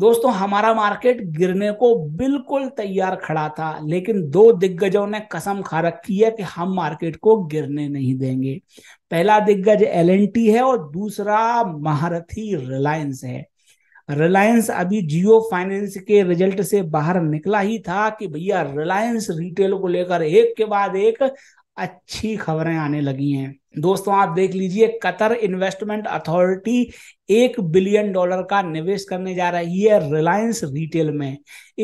दोस्तों हमारा मार्केट गिरने को बिल्कुल तैयार खड़ा था लेकिन दो दिग्गजों ने कसम खा रखी है कि हम मार्केट को गिरने नहीं देंगे पहला दिग्गज एल है और दूसरा महारथी रिलायंस है रिलायंस अभी जियो फाइनेंस के रिजल्ट से बाहर निकला ही था कि भैया रिलायंस रिटेल को लेकर एक के बाद एक अच्छी खबरें आने लगी हैं दोस्तों आप देख लीजिए कतर इन्वेस्टमेंट अथॉरिटी एक बिलियन डॉलर का निवेश करने जा रही है रिलायंस रिटेल में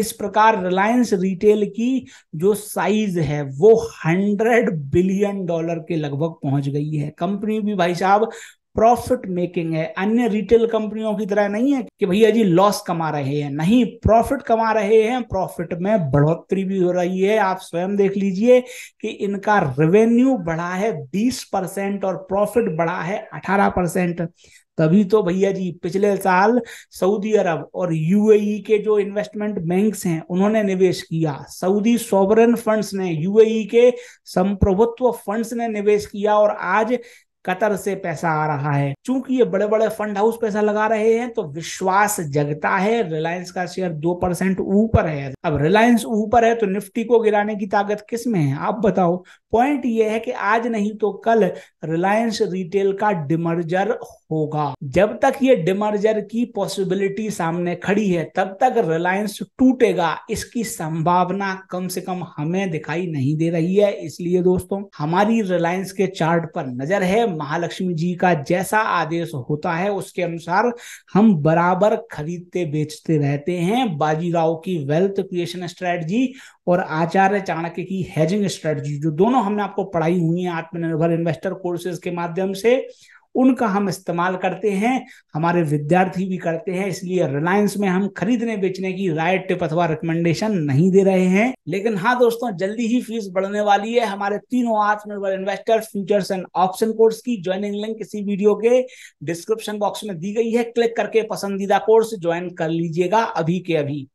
इस प्रकार रिलायंस रिटेल की जो साइज है वो हंड्रेड बिलियन डॉलर के लगभग पहुंच गई है कंपनी भी भाई साहब प्रॉफिट मेकिंग है अन्य रिटेल कंपनियों की तरह नहीं है कि भैया जी लॉस कमा रहे हैं नहीं प्रॉफिट कमा रहे हैं प्रॉफिट में बढ़ोतरी भी हो रही है आप स्वयं देख लीजिए कि इनका रेवेन्यू बढ़ा है 20 परसेंट और प्रॉफिट बढ़ा है अठारह परसेंट तभी तो भैया जी पिछले साल सऊदी अरब और यूएई e के जो इन्वेस्टमेंट बैंक्स हैं उन्होंने निवेश किया सऊदी सॉवरन फंड्स ने यूएई e के संप्रभुत्व फंड्स ने निवेश किया और आज कतर से पैसा आ रहा है चूंकि ये बड़े बड़े फंड हाउस पैसा लगा रहे हैं तो विश्वास जगता है रिलायंस का शेयर दो परसेंट ऊपर है अब रिलायंस ऊपर है तो निफ्टी को गिराने की ताकत किस में है आप बताओ पॉइंट ये है कि आज नहीं तो कल रिलायंस रिटेल का डिमर्जर होगा जब तक ये डिमर्जर की पॉसिबिलिटी सामने खड़ी है तब तक रिलायंस टूटेगा इसकी संभावना कम से कम हमें दिखाई नहीं दे रही है इसलिए दोस्तों हमारी रिलायंस के चार्ट पर नजर है महालक्ष्मी जी का जैसा आदेश होता है उसके अनुसार हम बराबर खरीदते बेचते रहते हैं बाजीराव की वेल्थ क्रिएशन स्ट्रेटजी और आचार्य चाणक्य की हैजिंग स्ट्रेटजी जो दोनों हमने आपको पढ़ाई हुई है आत्मनिर्भर इन्वेस्टर कोर्सेज के माध्यम से उनका हम इस्तेमाल करते हैं हमारे विद्यार्थी भी करते हैं इसलिए रिलायंस में हम खरीदने बेचने की राय टिप अथवा रिकमेंडेशन नहीं दे रहे हैं लेकिन हाँ दोस्तों जल्दी ही फीस बढ़ने वाली है हमारे तीनों आत्मनिर्भर investor futures and option course की ज्वाइनिंग लिंक इसी वीडियो के डिस्क्रिप्शन बॉक्स में दी गई है क्लिक करके पसंदीदा कोर्स ज्वाइन कर लीजिएगा अभी के अभी